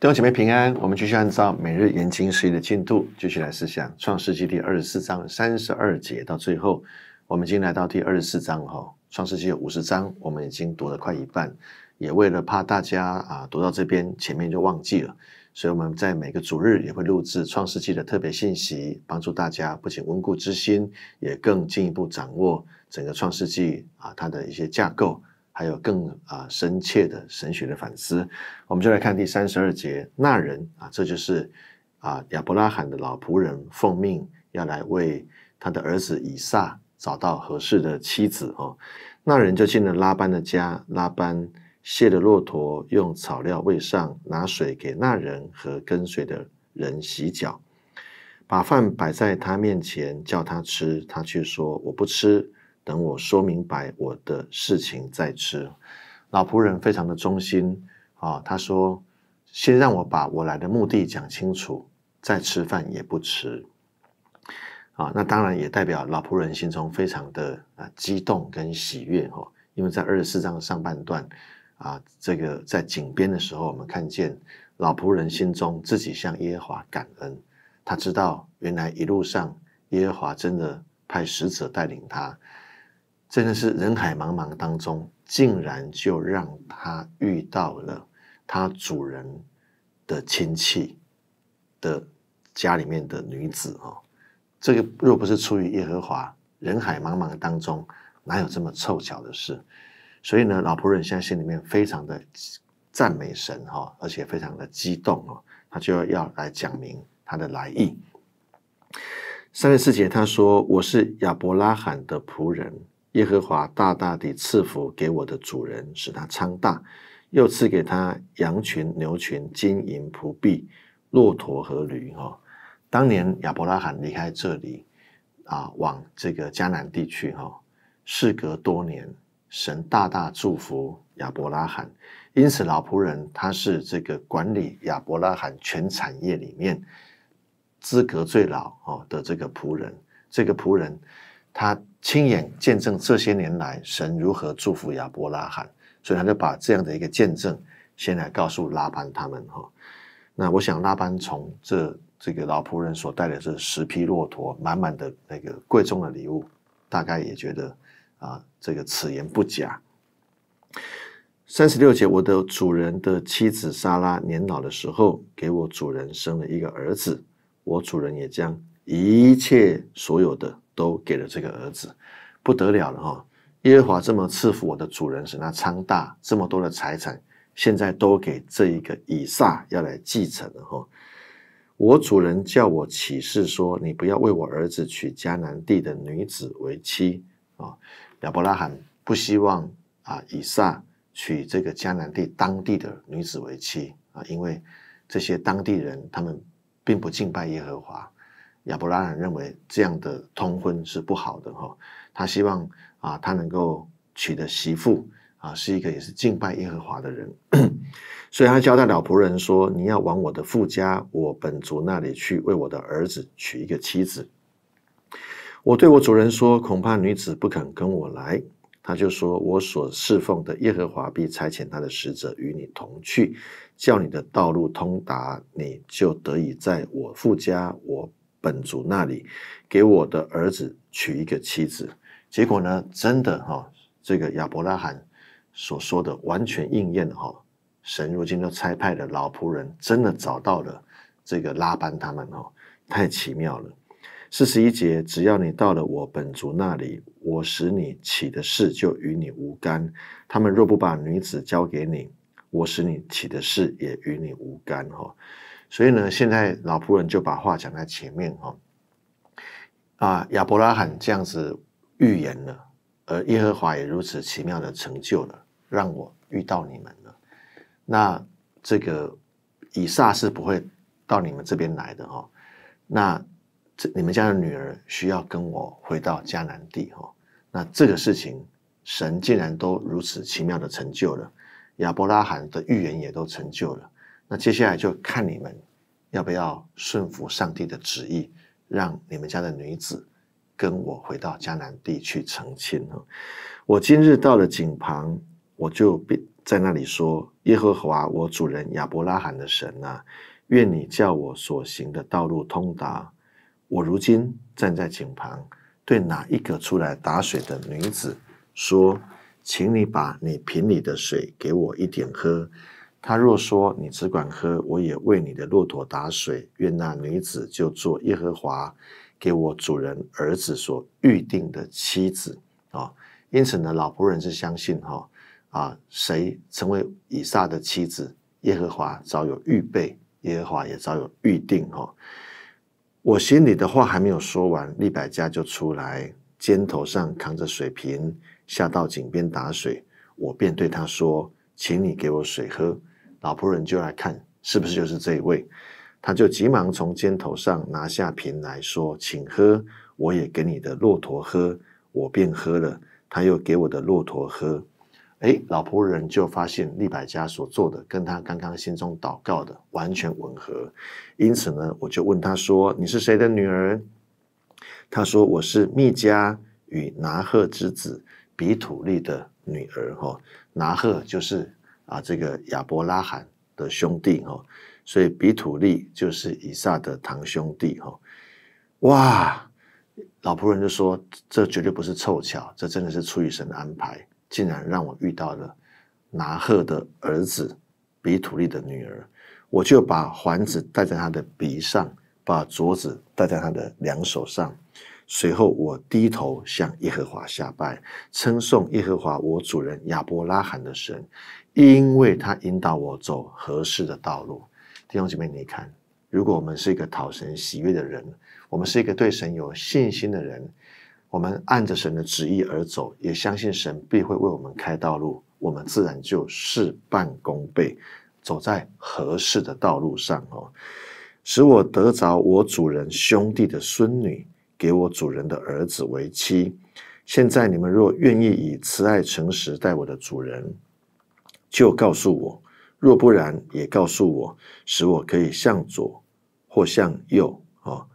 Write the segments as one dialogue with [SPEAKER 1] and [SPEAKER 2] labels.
[SPEAKER 1] 弟兄姐妹平安，我们继续按照每日研经一的进度，继续来思想创世纪第二十四章三十二节到最后。我们已经来到第二十四章哈，创世纪有五十章，我们已经读了快一半。也为了怕大家啊读到这边前面就忘记了，所以我们在每个主日也会录制创世纪的特别信息，帮助大家不仅温故知新，也更进一步掌握整个创世纪啊它的一些架构。还有更啊深切的神学的反思，我们就来看第三十二节。那人啊，这就是啊亚伯拉罕的老仆人，奉命要来为他的儿子以撒找到合适的妻子哦。那人就进了拉班的家，拉班卸了骆驼，用草料喂上，拿水给那人和跟随的人洗脚，把饭摆在他面前，叫他吃。他却说：“我不吃。”等我说明白我的事情再吃，老仆人非常的忠心啊！他说：“先让我把我来的目的讲清楚，再吃饭也不迟。”啊，那当然也代表老仆人心中非常的啊激动跟喜悦哦！因为在二十四章上半段啊，这个在井边的时候，我们看见老仆人心中自己向耶和华感恩，他知道原来一路上耶和华真的派使者带领他。真的是人海茫茫当中，竟然就让他遇到了他主人的亲戚的家里面的女子哦。这个若不是出于耶和华，人海茫茫当中哪有这么凑巧的事？所以呢，老仆人现在心里面非常的赞美神哈，而且非常的激动哦，他就要要来讲明他的来意。三十四节他说：“我是亚伯拉罕的仆人。”耶和华大大地赐福给我的主人，使他昌大，又赐给他羊群、牛群、金银、仆婢、骆驼和驴。哈，当年亚伯拉罕离开这里啊，往这个迦南地区。哈，事隔多年，神大大祝福亚伯拉罕。因此，老仆人他是这个管理亚伯拉罕全产业里面资格最老哦的这个仆人。这个仆人。他亲眼见证这些年来神如何祝福亚伯拉罕，所以他就把这样的一个见证先来告诉拉班他们哈。那我想拉班从这这个老仆人所带的是十匹骆驼，满满的那个贵重的礼物，大概也觉得啊，这个此言不假。三十六节，我的主人的妻子莎拉年老的时候，给我主人生了一个儿子，我主人也将一切所有的。都给了这个儿子，不得了了哈！耶和华这么赐福我的主人，使他昌大这么多的财产，现在都给这一个以撒要来继承了哈！我主人叫我起誓说，你不要为我儿子娶迦南地的女子为妻啊！亚伯拉罕不希望啊以撒娶这个迦南地当地的女子为妻啊，因为这些当地人他们并不敬拜耶和华。亚伯拉罕认为这样的通婚是不好的哈，他希望啊，他能够娶的媳妇啊，是一个也是敬拜耶和华的人，所以他交代老仆人说：“你要往我的父家，我本族那里去，为我的儿子娶一个妻子。”我对我主人说：“恐怕女子不肯跟我来。”他就说：“我所侍奉的耶和华必差遣他的使者与你同去，叫你的道路通达，你就得以在我父家我。”本族那里，给我的儿子娶一个妻子，结果呢，真的哈，这个亚伯拉罕所说的完全应验了神如今都差派的老仆人，真的找到了这个拉班他们哦，太奇妙了。四十一节，只要你到了我本族那里，我使你起的事就与你无干；他们若不把女子交给你，我使你起的事也与你无干哈。所以呢，现在老仆人就把话讲在前面哈，啊，亚伯拉罕这样子预言了，而耶和华也如此奇妙的成就了，让我遇到你们了。那这个以撒是不会到你们这边来的哈。那这你们家的女儿需要跟我回到迦南地哈。那这个事情，神竟然都如此奇妙的成就了，亚伯拉罕的预言也都成就了。那接下来就看你们要不要顺服上帝的旨意，让你们家的女子跟我回到迦南地去成亲了。我今日到了井旁，我就在在那里说：“耶和华我主人亚伯拉罕的神呐，愿你叫我所行的道路通达。我如今站在井旁，对哪一个出来打水的女子说，请你把你瓶里的水给我一点喝。”他若说：“你只管喝，我也为你的骆驼打水。”愿那女子就做耶和华给我主人儿子所预定的妻子啊！因此呢，老仆人是相信哈啊，谁成为以撒的妻子，耶和华早有预备，耶和华也早有预定哈！我心里的话还没有说完，利百加就出来，肩头上扛着水瓶，下到井边打水。我便对他说：“请你给我水喝。”老仆人就来看，是不是就是这一位？他就急忙从肩头上拿下瓶来说：“请喝，我也给你的骆驼喝。”我便喝了，他又给我的骆驼喝。哎，老仆人就发现利百家所做的，跟他刚刚心中祷告的完全吻合。因此呢，我就问他说：“你是谁的女儿？”他说：“我是密加与拿赫之子比土利的女儿。”哈，拿赫就是。啊，这个亚伯拉罕的兄弟哦，所以比土利就是以撒的堂兄弟哦。哇，老仆人就说：“这绝对不是凑巧，这真的是出于神的安排，竟然让我遇到了拿赫的儿子比土利的女儿。”我就把环子戴在他的鼻上，把镯子戴在他的两手上。随后，我低头向耶和华下拜，称颂耶和华我主人亚伯拉罕的神。因为他引导我走合适的道路，弟兄姐妹，你看，如果我们是一个讨神喜悦的人，我们是一个对神有信心的人，我们按着神的旨意而走，也相信神必会为我们开道路，我们自然就事半功倍，走在合适的道路上哦，使我得着我主人兄弟的孙女，给我主人的儿子为妻。现在你们若愿意以慈爱诚实待我的主人。就告诉我，若不然也告诉我，使我可以向左或向右啊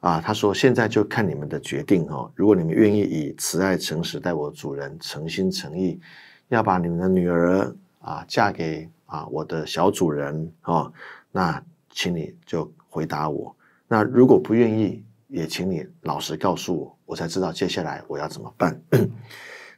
[SPEAKER 1] 啊！他说：“现在就看你们的决定哦。如果你们愿意以慈爱、诚实待我主人，诚心诚意要把你们的女儿啊嫁给啊我的小主人哦，那请你就回答我。那如果不愿意，也请你老实告诉我，我才知道接下来我要怎么办。”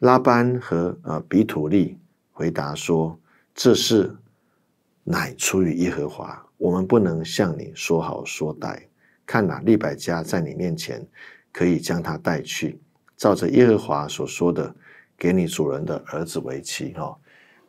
[SPEAKER 1] 拉班和呃比土利。回答说：“这是乃出于耶和华，我们不能向你说好说歹。看哪，利百家在你面前，可以将他带去，照着耶和华所说的，给你主人的儿子为妻。”哈，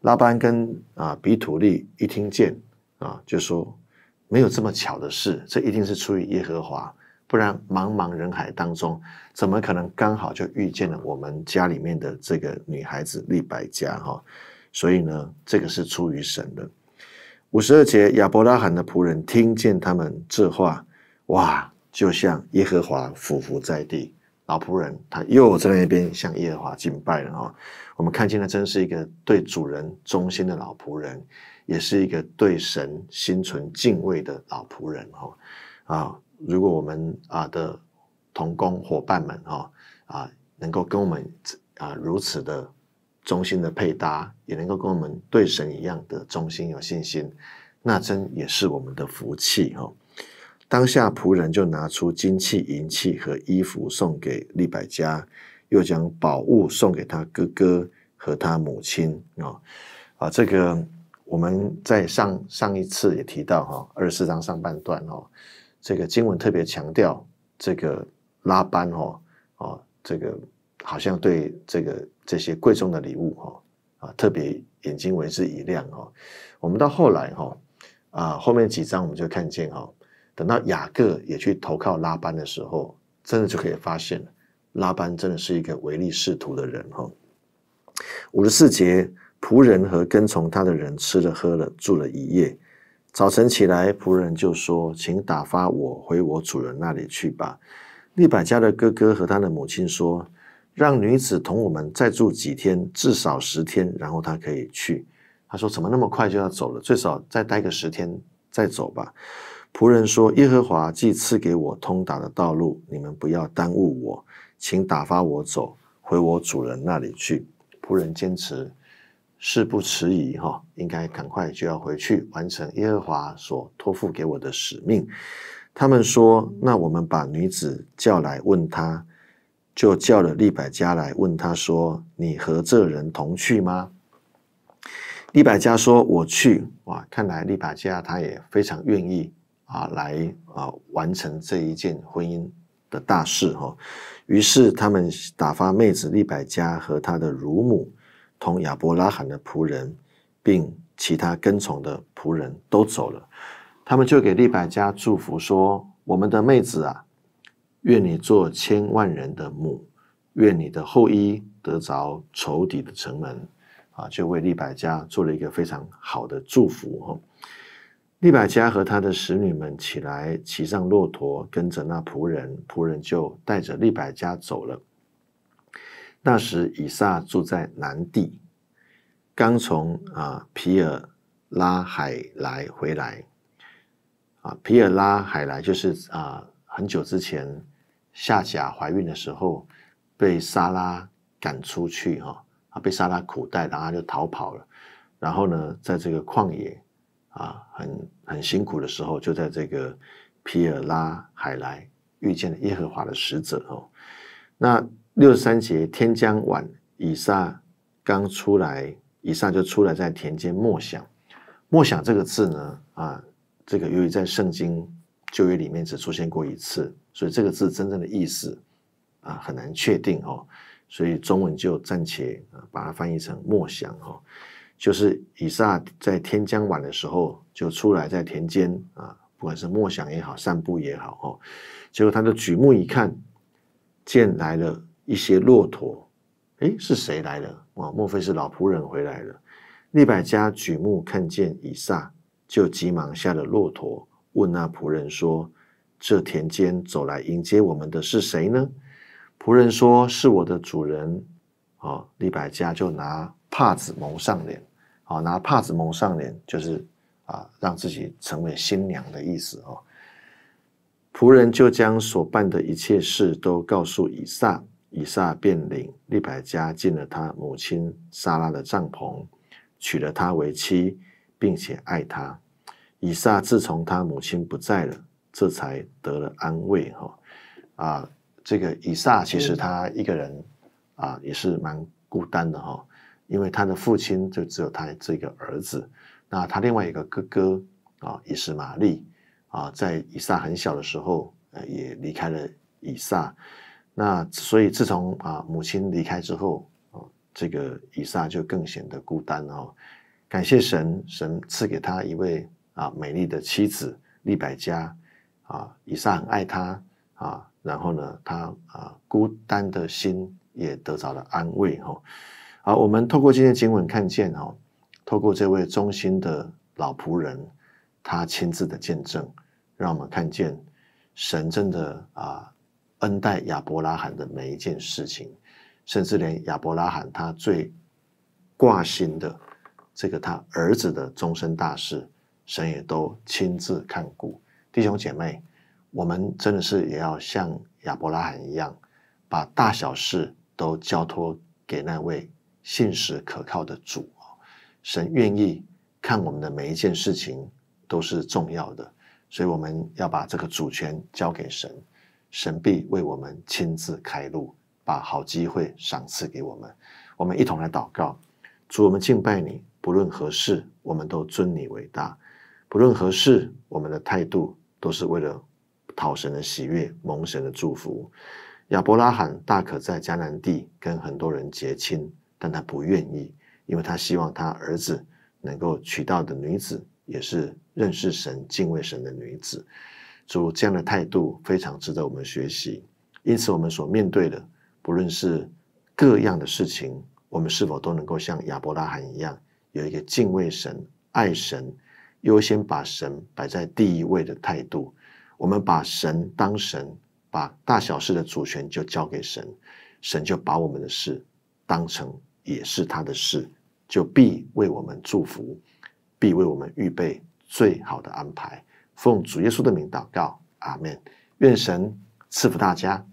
[SPEAKER 1] 拉班跟啊比土利一听见啊，就说：“没有这么巧的事，这一定是出于耶和华，不然茫茫人海当中，怎么可能刚好就遇见了我们家里面的这个女孩子利百家？”哈。所以呢，这个是出于神的。五十二节，亚伯拉罕的仆人听见他们这话，哇，就像耶和华俯伏在地。老仆人他又在那边向耶和华敬拜了哈。我们看见的真是一个对主人忠心的老仆人，也是一个对神心存敬畏的老仆人哈。啊，如果我们啊的同工伙伴们哦、啊，能够跟我们啊如此的。中心的配搭也能够跟我们对神一样的中心有信心，那真也是我们的福气哈。当下仆人就拿出金器、银器和衣服送给利百加，又将宝物送给他哥哥和他母亲啊啊！这个我们在上上一次也提到哈，二十四章上半段哦，这个经文特别强调这个拉班哦哦，这个。好像对这个这些贵重的礼物哈啊，特别眼睛为之一亮哦。我们到后来哈啊后面几张我们就看见哦，等到雅各也去投靠拉班的时候，真的就可以发现拉班真的是一个唯利是图的人哈。五十四节，仆人和跟从他的人吃了喝了住了一夜，早晨起来，仆人就说：“请打发我回我主人那里去吧。”利百加的哥哥和他的母亲说。让女子同我们再住几天，至少十天，然后她可以去。他说：“怎么那么快就要走了？最少再待个十天再走吧。”仆人说：“耶和华既赐给我通达的道路，你们不要耽误我，请打发我走，回我主人那里去。”仆人坚持，事不迟疑，哈，应该赶快就要回去，完成耶和华所托付给我的使命。他们说：“那我们把女子叫来，问她。”就叫了利百加来问他说：“你和这人同去吗？”利百加说：“我去。”哇，看来利百加他也非常愿意啊，来啊完成这一件婚姻的大事哦。于是他们打发妹子利百加和他的乳母同亚伯拉罕的仆人，并其他跟从的仆人都走了。他们就给利百加祝福说：“我们的妹子啊。”愿你做千万人的母，愿你的后裔得着仇敌的城门，啊，就为利百加做了一个非常好的祝福哈。利百加和他的使女们起来，骑上骆驼，跟着那仆人，仆人就带着利百加走了。那时以撒住在南地，刚从啊皮尔拉海来回来，啊皮尔拉海来就是啊很久之前。夏甲怀孕的时候，被莎拉赶出去哈啊，被莎拉苦待，然后就逃跑了。然后呢，在这个旷野啊，很很辛苦的时候，就在这个皮尔拉海来遇见了耶和华的使者哦。那六十三节天将晚，以撒刚出来，以撒就出来在田间默想。默想这个字呢，啊，这个由于在圣经旧约里面只出现过一次。所以这个字真正的意思啊很难确定哦，所以中文就暂且啊把它翻译成默想哈，就是以撒在天将晚的时候就出来在田间啊，不管是默想也好，散步也好哈，结果他就举目一看，见来了一些骆驼，诶，是谁来了哇，莫非是老仆人回来了？利百加举目看见以撒，就急忙下了骆驼，问那仆人说。这田间走来迎接我们的是谁呢？仆人说：“是我的主人。”啊，利百加就拿帕子蒙上脸。啊，拿帕子蒙上脸，就是啊，让自己成为新娘的意思。哦，仆人就将所办的一切事都告诉以撒，以撒便领利百加进了他母亲莎拉的帐篷，娶了她为妻，并且爱她。以撒自从他母亲不在了。这才得了安慰哈，啊，这个以撒其实他一个人啊也是蛮孤单的哈，因为他的父亲就只有他这个儿子，那他另外一个哥哥啊以实玛利啊，在以撒很小的时候呃也离开了以撒，那所以自从啊母亲离开之后啊，这个以撒就更显得孤单哦。感谢神，神赐给他一位啊美丽的妻子利百加。啊，以撒很爱他啊，然后呢，他啊孤单的心也得着了安慰哦。好，我们透过今天经文看见哦，透过这位忠心的老仆人，他亲自的见证，让我们看见神真的啊恩待亚伯拉罕的每一件事情，甚至连亚伯拉罕他最挂心的这个他儿子的终身大事，神也都亲自看顾。弟兄姐妹，我们真的是也要像亚伯拉罕一样，把大小事都交托给那位信实可靠的主神愿意看我们的每一件事情都是重要的，所以我们要把这个主权交给神，神必为我们亲自开路，把好机会赏赐给我们。我们一同来祷告，主，我们敬拜你，不论何事，我们都尊你为大；不论何事，我们的态度。都是为了讨神的喜悦、蒙神的祝福。亚伯拉罕大可在迦南地跟很多人结亲，但他不愿意，因为他希望他儿子能够娶到的女子也是认识神、敬畏神的女子。主这样的态度非常值得我们学习。因此，我们所面对的不论是各样的事情，我们是否都能够像亚伯拉罕一样，有一个敬畏神、爱神？优先把神摆在第一位的态度，我们把神当神，把大小事的主权就交给神，神就把我们的事当成也是他的事，就必为我们祝福，必为我们预备最好的安排。奉主耶稣的名祷告，阿门。愿神赐福大家。